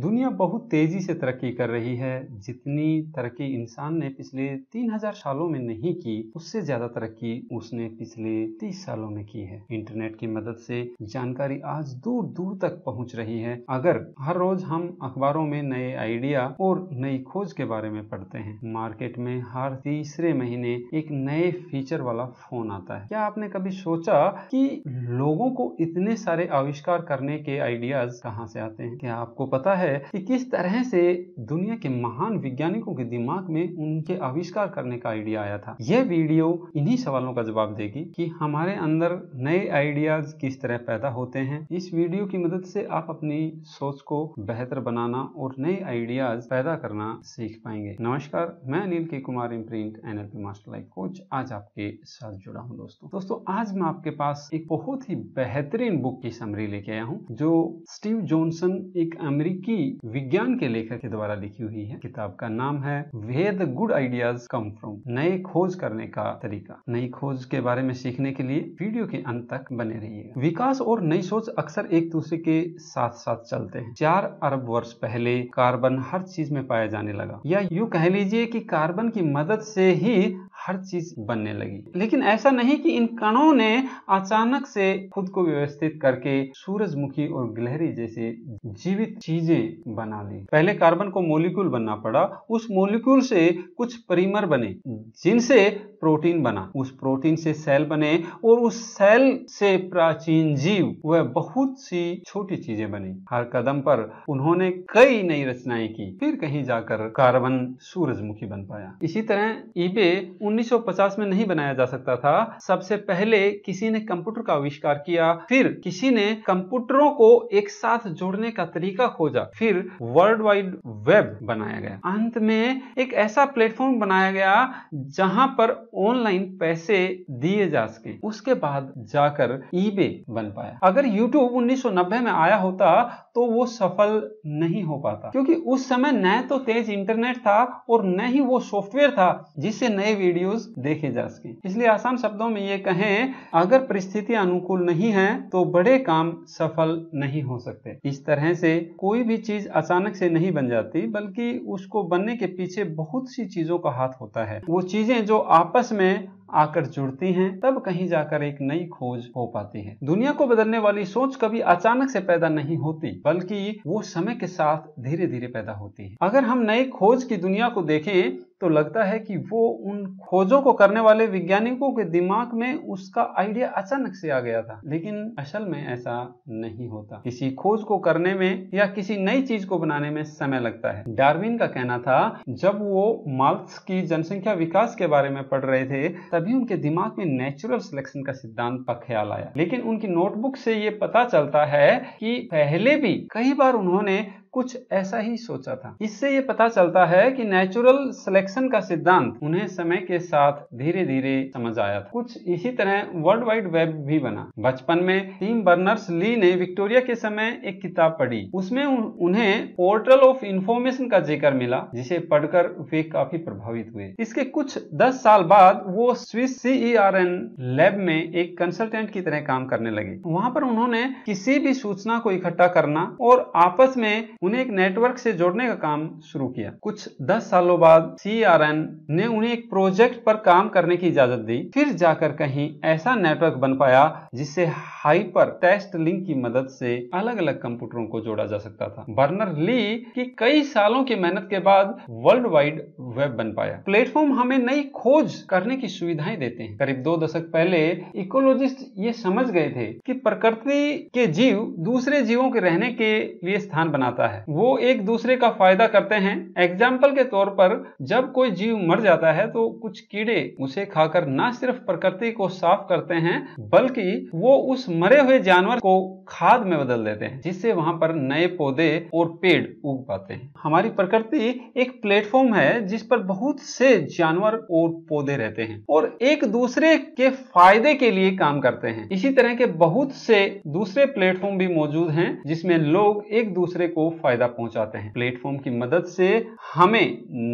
दुनिया बहुत तेज़ी से तरक्की कर रही है जितनी तरक्की इंसान ने पिछले 3000 सालों में नहीं की उससे ज़्यादा तरक्की उसने पिछले 30 सालों में की है इंटरनेट की मदद से जानकारी आज दूर दूर तक पहुंच रही है अगर हर रोज हम अखबारों में नए आइडिया और नई खोज के बारे में पढ़ते हैं मार्केट में हर तीसरे महीने एक नए फीचर वाला फोन आता है क्या आपने कभी सोचा कि लोगों को इतने सारे आविष्कार करने के आइडियाज कहाँ से आते हैं क्या आपको पता है है कि किस तरह से दुनिया के महान वैज्ञानिकों के दिमाग में उनके आविष्कार करने का आइडिया आया था यह वीडियो इन्हीं सवालों का जवाब देगी कि हमारे अंदर नए आइडियाज किस तरह पैदा होते हैं इस वीडियो की मदद से आप अपनी सोच को बेहतर बनाना और नए आइडियाज पैदा करना सीख पाएंगे नमस्कार मैं Anil K Kumar imprint NLP master life coach आज आपके साथ जुड़ा हूँ दोस्तों दोस्तों आज मैं आपके पास एक बहुत ही बेहतरीन बुक की समरी लेके आया हूँ जो स्टीव जॉनसन एक अमेरिकी विज्ञान के लेखक के द्वारा लिखी हुई है किताब का नाम है where good ideas come from नए खोज करने का तरीका नई खोज के बारे में सीखने के लिए वीडियो के अंत तक बने रहिए विकास और नई सोच अक्सर एक दूसरे के साथ साथ चलते हैं चार अरब वर्ष पहले कार्बन हर चीज में पाया जाने लगा या यू कह लीजिए कि कार्बन की मदद से ही हर चीज बनने लगी लेकिन ऐसा नहीं कि इन कणों ने अचानक से खुद को व्यवस्थित करके सूरजमुखी और गिलहरी जैसे जीवित चीजें चीजें बना ली पहले कार्बन को मोलिक्यूल बनना पड़ा उस मोलिक्यूल से कुछ परिमर बने जिनसे प्रोटीन बना उस प्रोटीन से सेल बने और उस सेल से प्राचीन जीव वह बहुत सी छोटी चीजें बनी हर कदम पर उन्होंने कई नई रचनाएं की फिर कहीं जाकर कार्बन सूरजमुखी बन पाया इसी तरह ईबे 1950 में नहीं बनाया जा सकता था सबसे पहले किसी ने कंप्यूटर का आविष्कार किया फिर किसी ने कंप्यूटरों को एक साथ जोड़ने का तरीका खोजा फिर वर्ल्ड वाइड वेब बनाया गया अंत में एक ऐसा प्लेटफॉर्म बनाया गया जहां पर ऑनलाइन पैसे दिए जा सके उसके बाद जाकर ईबे बन पाया अगर यूट्यूब 1990 में आया होता तो वो सफल नहीं हो पाता क्योंकि उस समय न तो तेज इंटरनेट था और न ही वो सॉफ्टवेयर था जिससे नए वीडियोस देखे जा सके इसलिए आसान शब्दों में ये कहें अगर परिस्थिति अनुकूल नहीं है तो बड़े काम सफल नहीं हो सकते इस तरह से कोई भी चीज अचानक से नहीं बन जाती बल्कि उसको बनने के पीछे बहुत सी चीजों का हाथ होता है वो चीजें जो आपस में आकर जुड़ती हैं तब कहीं जाकर एक नई खोज हो पाती है दुनिया को बदलने वाली सोच कभी अचानक से पैदा नहीं होती बल्कि वो समय के साथ धीरे धीरे पैदा होती है अगर हम नई खोज की दुनिया को देखें तो लगता है कि वो उन खोजों को करने वाले वैज्ञानिकों के दिमाग में उसका आइडिया अचानक से आ गया था लेकिन असल में ऐसा नहीं होता किसी खोज को करने में या किसी नई चीज को बनाने में समय लगता है डार्विन का कहना था जब वो मार्क्स की जनसंख्या विकास के बारे में पढ़ रहे थे तभी उनके दिमाग में नेचुरल सिलेक्शन का सिद्धांत का ख्याल आया लेकिन उनकी नोटबुक से ये पता चलता है कि पहले भी कई बार उन्होंने कुछ ऐसा ही सोचा था इससे ये पता चलता है कि नेचुरल सिलेक्शन का सिद्धांत उन्हें समय के साथ धीरे धीरे समझ आया था कुछ इसी तरह वर्ल्ड वाइड वेब भी बना बचपन में टीम बर्नर्स ली ने विक्टोरिया के समय एक किताब पढ़ी उसमें उन्हें पोर्टल ऑफ इंफॉर्मेशन का जिक्र मिला जिसे पढ़कर वे काफी प्रभावित हुए इसके कुछ दस साल बाद वो स्विस सी लैब में एक कंसल्टेंट की तरह काम करने लगे वहाँ पर उन्होंने किसी भी सूचना को इकट्ठा करना और आपस में उन्हें एक नेटवर्क से जोड़ने का काम शुरू किया कुछ दस सालों बाद सी ने उन्हें एक प्रोजेक्ट पर काम करने की इजाजत दी फिर जाकर कहीं ऐसा नेटवर्क बन पाया जिससे हाइपर टेस्ट लिंक की मदद से अलग अलग कंप्यूटरों को जोड़ा जा सकता था बर्नर ली की कई सालों की मेहनत के बाद वर्ल्ड वाइड वेब बन पाया प्लेटफॉर्म हमें नई खोज करने की सुविधाएं देते हैं करीब दो दशक पहले इकोलॉजिस्ट ये समझ गए थे कि प्रकृति के जीव दूसरे जीवों के रहने के लिए स्थान बनाता है है वो एक दूसरे का फायदा करते हैं एग्जाम्पल के तौर पर जब कोई जीव मर जाता है तो कुछ कीड़े उसे खाकर न सिर्फ प्रकृति को साफ करते हैं बल्कि वो उस मरे हुए जानवर को खाद में बदल देते हैं जिससे वहाँ पर नए पौधे और पेड़ उग पाते हैं हमारी प्रकृति एक प्लेटफॉर्म है जिस पर बहुत से जानवर और पौधे रहते हैं और एक दूसरे के फायदे के लिए काम करते हैं इसी तरह के बहुत से दूसरे प्लेटफॉर्म भी मौजूद हैं जिसमें लोग एक दूसरे को फायदा पहुंचाते हैं प्लेटफॉर्म की मदद से हमें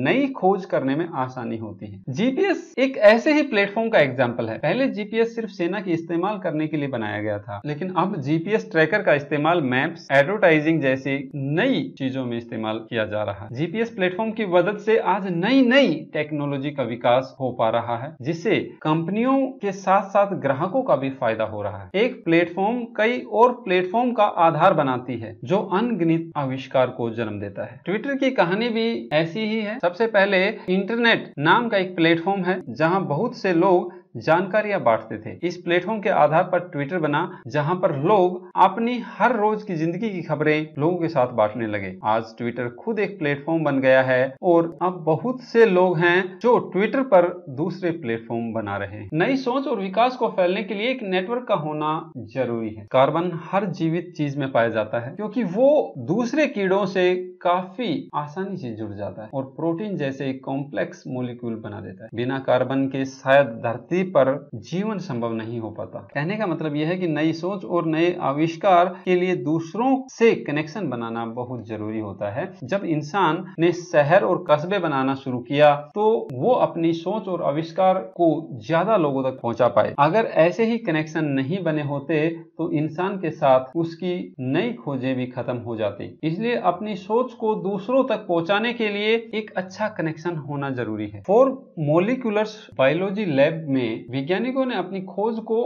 नई खोज करने में आसानी होती है जीपीएस एक ऐसे ही प्लेटफॉर्म का एग्जाम्पल है पहले जीपीएस सिर्फ सेना के इस्तेमाल करने के लिए बनाया गया था लेकिन अब जीपीएस ट्रैकर का इस्तेमाल मैप्स एडवर्टाइजिंग जैसी नई चीजों में इस्तेमाल किया जा रहा है जीपीएस प्लेटफॉर्म की मदद से आज नई नई टेक्नोलॉजी का विकास हो पा रहा है जिससे कंपनियों के साथ साथ ग्राहकों का भी फायदा हो रहा है एक प्लेटफॉर्म कई और प्लेटफॉर्म का आधार बनाती है जो अनगिनित आविष्कार आविष्कार को जन्म देता है ट्विटर की कहानी भी ऐसी ही है सबसे पहले इंटरनेट नाम का एक प्लेटफॉर्म है जहां बहुत से लोग जानकारियां बांटते थे इस प्लेटफॉर्म के आधार पर ट्विटर बना जहां पर लोग अपनी हर रोज की जिंदगी की खबरें लोगों के साथ बांटने लगे आज ट्विटर खुद एक प्लेटफॉर्म बन गया है और अब बहुत से लोग हैं जो ट्विटर पर दूसरे प्लेटफॉर्म बना रहे हैं नई सोच और विकास को फैलने के लिए एक नेटवर्क का होना जरूरी है कार्बन हर जीवित चीज में पाया जाता है क्योंकि वो दूसरे कीड़ों से काफी आसानी से जुड़ जाता है और प्रोटीन जैसे एक कॉम्प्लेक्स मोलिक्यूल बना देता है बिना कार्बन के शायद धरती पर जीवन संभव नहीं हो पाता कहने का मतलब यह है कि नई सोच और नए आविष्कार के लिए दूसरों से कनेक्शन बनाना बहुत जरूरी होता है जब इंसान ने शहर और कस्बे बनाना शुरू किया तो वो अपनी सोच और आविष्कार को ज्यादा लोगों तक पहुंचा पाए अगर ऐसे ही कनेक्शन नहीं बने होते तो इंसान के साथ उसकी नई खोजें भी खत्म हो जाती इसलिए अपनी सोच को दूसरों तक पहुंचाने के लिए एक अच्छा कनेक्शन होना जरूरी है फॉर मोलिकुलर बायोलॉजी लैब में में वैज्ञानिकों ने अपनी खोज को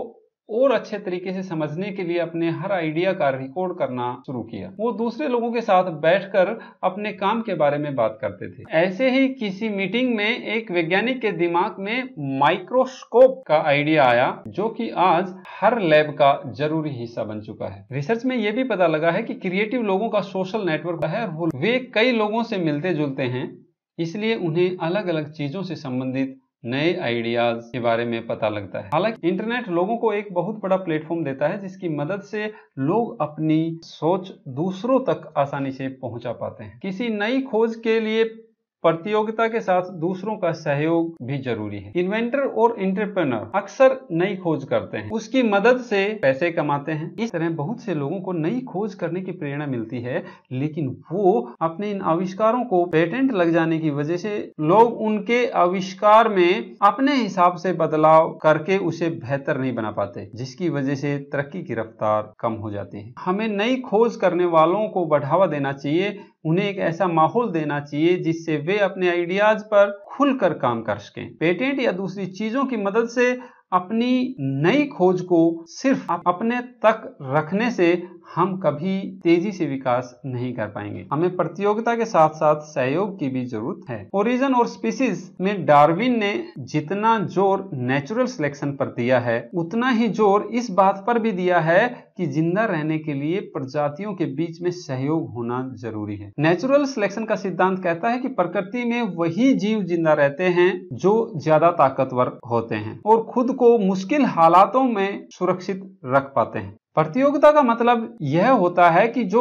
और अच्छे तरीके से समझने के लिए अपने हर आइडिया का रिकॉर्ड करना शुरू किया वो दूसरे लोगों के साथ बैठकर अपने काम के बारे में बात करते थे ऐसे ही किसी मीटिंग में एक वैज्ञानिक के दिमाग में माइक्रोस्कोप का आइडिया आया जो कि आज हर लैब का जरूरी हिस्सा बन चुका है रिसर्च में यह भी पता लगा है कि क्रिएटिव लोगों का सोशल नेटवर्क है वे कई लोगों से मिलते जुलते हैं इसलिए उन्हें अलग अलग चीजों से संबंधित नए आइडियाज के बारे में पता लगता है हालांकि इंटरनेट लोगों को एक बहुत बड़ा प्लेटफॉर्म देता है जिसकी मदद से लोग अपनी सोच दूसरों तक आसानी से पहुंचा पाते हैं किसी नई खोज के लिए प्रतियोगिता के साथ दूसरों का सहयोग भी जरूरी है इन्वेंटर और इंटरप्रेनर अक्सर नई खोज करते हैं उसकी मदद से पैसे कमाते हैं इस तरह बहुत से लोगों को नई खोज करने की प्रेरणा मिलती है लेकिन वो अपने इन आविष्कारों को पेटेंट लग जाने की वजह से लोग उनके आविष्कार में अपने हिसाब से बदलाव करके उसे बेहतर नहीं बना पाते जिसकी वजह से तरक्की की रफ्तार कम हो जाती है हमें नई खोज करने वालों को बढ़ावा देना चाहिए उन्हें एक ऐसा माहौल देना चाहिए जिससे वे अपने आइडियाज पर खुलकर काम कर सकें पेटेंट या दूसरी चीजों की मदद से अपनी नई खोज को सिर्फ अपने तक रखने से हम कभी तेजी से विकास नहीं कर पाएंगे हमें प्रतियोगिता के साथ साथ सहयोग की भी जरूरत है ओरिजन और स्पीसीज में डार्विन ने जितना जोर नेचुरल सिलेक्शन पर दिया है उतना ही जोर इस बात पर भी दिया है कि जिंदा रहने के लिए प्रजातियों के बीच में सहयोग होना जरूरी है नेचुरल सिलेक्शन का सिद्धांत कहता है कि प्रकृति में वही जीव जिंदा रहते हैं जो ज्यादा ताकतवर होते हैं और खुद को मुश्किल हालातों में सुरक्षित रख पाते हैं प्रतियोगिता का मतलब यह होता है कि जो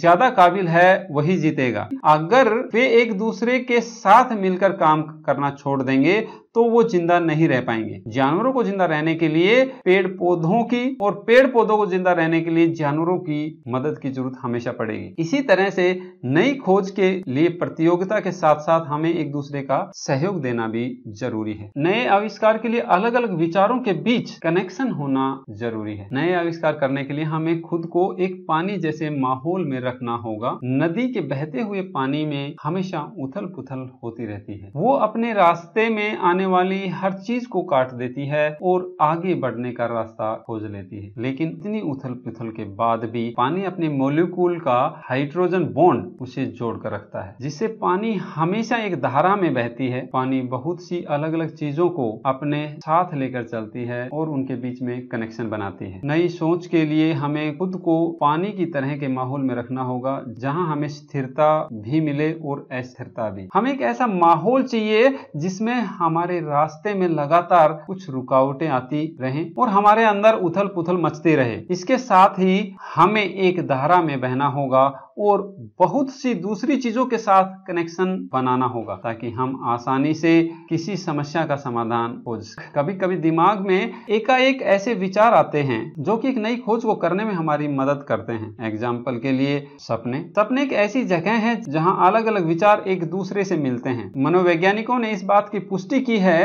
ज्यादा काबिल है वही जीतेगा अगर वे एक दूसरे के साथ मिलकर काम करना छोड़ देंगे तो वो जिंदा नहीं रह पाएंगे जानवरों को जिंदा रहने के लिए पेड़ पौधों की और पेड़ पौधों को जिंदा रहने के लिए जानवरों की मदद की जरूरत हमेशा पड़ेगी इसी तरह से नई खोज के लिए प्रतियोगिता के साथ साथ हमें एक दूसरे का सहयोग देना भी जरूरी है नए आविष्कार के लिए अलग अलग विचारों के बीच कनेक्शन होना जरूरी है नए आविष्कार करने के लिए हमें खुद को एक पानी जैसे माहौल में रखना होगा नदी के बहते हुए पानी में हमेशा उथल पुथल होती रहती है वो अपने रास्ते में आने आने वाली हर चीज को काट देती है और आगे बढ़ने का रास्ता खोज लेती है लेकिन इतनी उथल पुथल के बाद भी पानी अपने मोलिकूल का हाइड्रोजन बॉन्ड उसे जोड़कर रखता है जिससे पानी हमेशा एक धारा में बहती है पानी बहुत सी अलग अलग चीजों को अपने साथ लेकर चलती है और उनके बीच में कनेक्शन बनाती है नई सोच के लिए हमें खुद को पानी की तरह के माहौल में रखना होगा जहां हमें स्थिरता भी मिले और अस्थिरता भी हमें एक ऐसा माहौल चाहिए जिसमें हमारे हमारे रास्ते में लगातार कुछ रुकावटें आती रहें और हमारे अंदर उथल पुथल मचते रहे इसके साथ ही हमें एक धारा में बहना होगा और बहुत सी दूसरी चीज़ों के साथ कनेक्शन बनाना होगा ताकि हम आसानी से किसी समस्या का समाधान खोज कभी कभी दिमाग में एकाएक ऐसे विचार आते हैं जो कि एक नई खोज को करने में हमारी मदद करते हैं एग्जाम्पल के लिए सपने सपने एक ऐसी जगह है जहाँ अलग अलग विचार एक दूसरे से मिलते हैं मनोवैज्ञानिकों ने इस बात की पुष्टि की है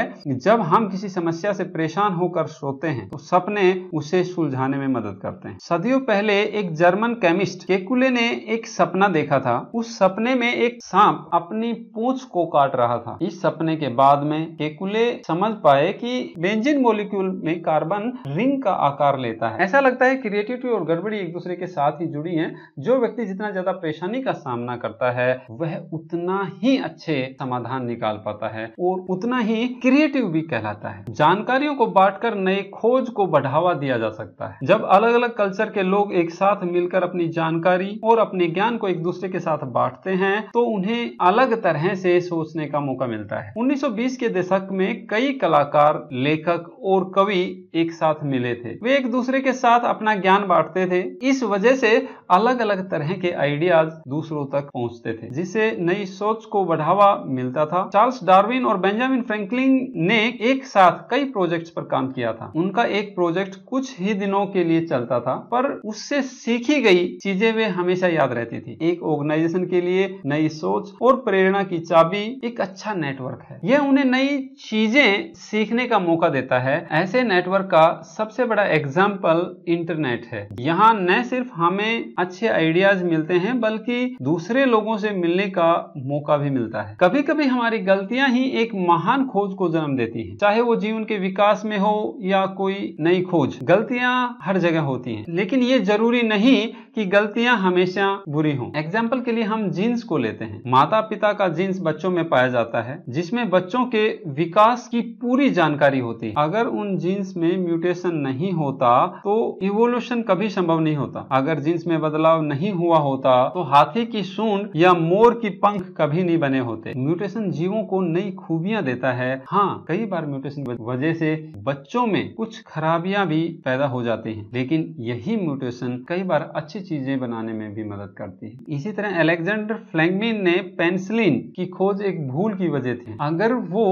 जब हम किसी समस्या से परेशान होकर सोते हैं तो सपने उसे सुलझाने में मदद करते हैं सदियों पहले एक जर्मन केमिस्ट केकुले ने एक एक सपना देखा था उस सपने में एक सांप अपनी पूछ को काट रहा था इस सपने के बाद में केकुले समझ पाए कि बेंजिन मोलिक्यूल में कार्बन रिंग का आकार लेता है ऐसा लगता है क्रिएटिविटी और गड़बड़ी एक दूसरे के साथ ही जुड़ी है जो व्यक्ति जितना ज्यादा परेशानी का सामना करता है वह उतना ही अच्छे समाधान निकाल पाता है और उतना ही क्रिएटिव भी कहलाता है जानकारियों को बांटकर नए खोज को बढ़ावा दिया जा सकता है जब अलग अलग कल्चर के लोग एक साथ मिलकर अपनी जानकारी और अपने विज्ञान को एक दूसरे के साथ बांटते हैं तो उन्हें अलग तरह से सोचने का मौका मिलता है 1920 के दशक में कई कलाकार लेखक और कवि एक साथ मिले थे वे एक दूसरे के साथ अपना ज्ञान बांटते थे इस वजह से अलग अलग तरह के आइडियाज दूसरों तक पहुंचते थे जिससे नई सोच को बढ़ावा मिलता था चार्ल्स डार्विन और बेंजामिन फ्रेंकलिन ने एक साथ कई प्रोजेक्ट्स पर काम किया था उनका एक प्रोजेक्ट कुछ ही दिनों के लिए चलता था पर उससे सीखी गई चीजें वे हमेशा याद रहती रहती थी एक ऑर्गेनाइजेशन के लिए नई सोच और प्रेरणा की चाबी एक अच्छा नेटवर्क है यह उन्हें नई चीजें सीखने का मौका देता है ऐसे नेटवर्क का सबसे बड़ा एग्जाम्पल इंटरनेट है यहाँ न सिर्फ हमें अच्छे आइडियाज मिलते हैं बल्कि दूसरे लोगों से मिलने का मौका भी मिलता है कभी कभी हमारी गलतियां ही एक महान खोज को जन्म देती है चाहे वो जीवन के विकास में हो या कोई नई खोज गलतियां हर जगह होती हैं लेकिन ये जरूरी नहीं कि गलतियां हमेशा बुरी हो एग्जाम्पल के लिए हम जीन्स को लेते हैं माता पिता का जीन्स बच्चों में पाया जाता है जिसमें बच्चों के विकास की पूरी जानकारी होती है अगर उन जीन्स में म्यूटेशन नहीं होता तो इवोल्यूशन कभी संभव नहीं होता अगर जीन्स में बदलाव नहीं हुआ होता तो हाथी की सूंड या मोर की पंख कभी नहीं बने होते म्यूटेशन जीवों को नई खूबियां देता है हाँ कई बार म्यूटेशन वजह से बच्चों में कुछ खराबियां भी पैदा हो जाती हैं लेकिन यही म्यूटेशन कई बार अच्छी चीजें बनाने में भी मदद मदद करती है इसी तरह अलेक्जेंडर फ्लैंगमिन ने पेंसिलिन की खोज एक भूल की वजह थी अगर वो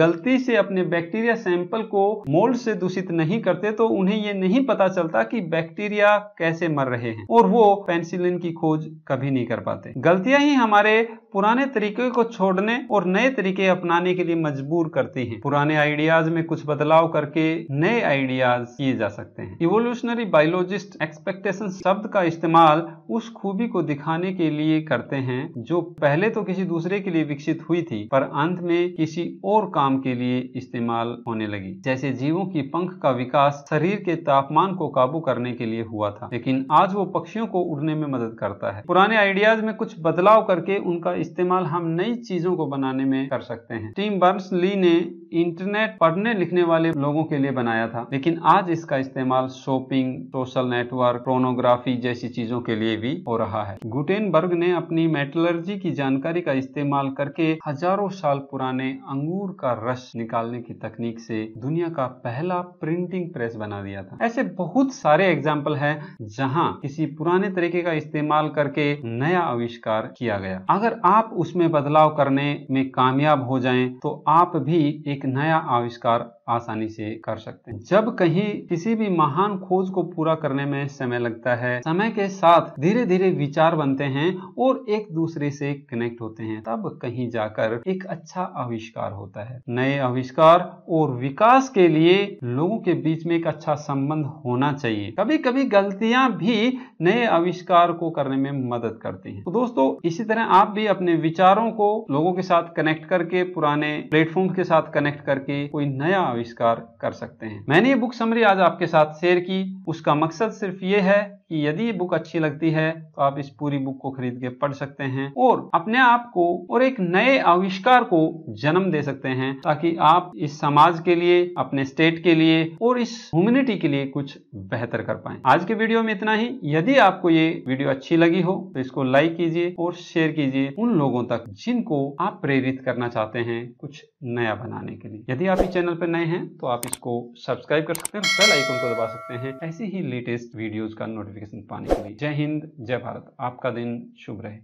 गलती से अपने बैक्टीरिया सैंपल को मोल्ड से दूषित नहीं करते तो उन्हें ये नहीं पता चलता कि बैक्टीरिया कैसे मर रहे हैं और वो पेंसिलिन की खोज कभी नहीं कर पाते गलतियां ही हमारे पुराने तरीके को छोड़ने और नए तरीके अपनाने के लिए मजबूर करती हैं पुराने आइडियाज में कुछ बदलाव करके नए आइडियाज किए जा सकते हैं इवोल्यूशनरी बायोलॉजिस्ट एक्सपेक्टेशन शब्द का इस्तेमाल उस खूबी खूबी को दिखाने के लिए करते हैं जो पहले तो किसी दूसरे के लिए विकसित हुई थी पर अंत में किसी और काम के लिए इस्तेमाल होने लगी जैसे जीवों की पंख का विकास शरीर के तापमान को काबू करने के लिए हुआ था लेकिन आज वो पक्षियों को उड़ने में मदद करता है पुराने आइडियाज में कुछ बदलाव करके उनका इस्तेमाल हम नई चीजों को बनाने में कर सकते हैं टीम बर्स ली ने इंटरनेट पढ़ने लिखने वाले लोगों के लिए बनाया था लेकिन आज इसका इस्तेमाल शॉपिंग सोशल नेटवर्क प्रोनोग्राफी जैसी चीजों के लिए भी हो रहा रहा है गुटेनबर्ग ने अपनी मेटलर्जी की जानकारी का इस्तेमाल करके हजारों साल पुराने अंगूर का रस निकालने की तकनीक से दुनिया का पहला प्रिंटिंग प्रेस बना दिया था ऐसे बहुत सारे एग्जाम्पल है जहाँ किसी पुराने तरीके का इस्तेमाल करके नया आविष्कार किया गया अगर आप उसमें बदलाव करने में कामयाब हो जाए तो आप भी एक नया आविष्कार आसानी से कर सकते हैं जब कहीं किसी भी महान खोज को पूरा करने में समय लगता है समय के साथ धीरे धीरे विचार बनते हैं और एक दूसरे से कनेक्ट होते हैं तब कहीं जाकर एक अच्छा आविष्कार होता है नए आविष्कार और विकास के लिए लोगों के बीच में एक अच्छा संबंध होना चाहिए कभी कभी गलतियां भी नए आविष्कार को करने में मदद करती है तो दोस्तों इसी तरह आप भी अपने विचारों को लोगों के साथ कनेक्ट करके पुराने प्लेटफॉर्म के साथ कनेक्ट करके कोई नया आविष्कार कर सकते हैं मैंने ये बुक समरी आज आपके साथ शेयर की उसका मकसद सिर्फ ये है कि यदि ये बुक अच्छी लगती है तो आप इस पूरी बुक को खरीद के पढ़ सकते हैं और अपने आप को और एक नए आविष्कार को जन्म दे सकते हैं ताकि आप इस समाज के लिए अपने स्टेट के लिए और इस ह्यूमिनिटी के लिए कुछ बेहतर कर पाए आज के वीडियो में इतना ही यदि आपको ये वीडियो अच्छी लगी हो तो इसको लाइक कीजिए और शेयर कीजिए उन लोगों तक जिनको आप प्रेरित करना चाहते हैं कुछ नया बनाने के लिए यदि आप इस चैनल पर नए हैं तो आप इसको सब्सक्राइब कर सकते हैं बेल आइकन को दबा सकते हैं ऐसी ही लेटेस्ट वीडियोज का नोटिफिकेशन नोटिफिकेशन पाने के लिए जय हिंद जय भारत आपका दिन शुभ रहे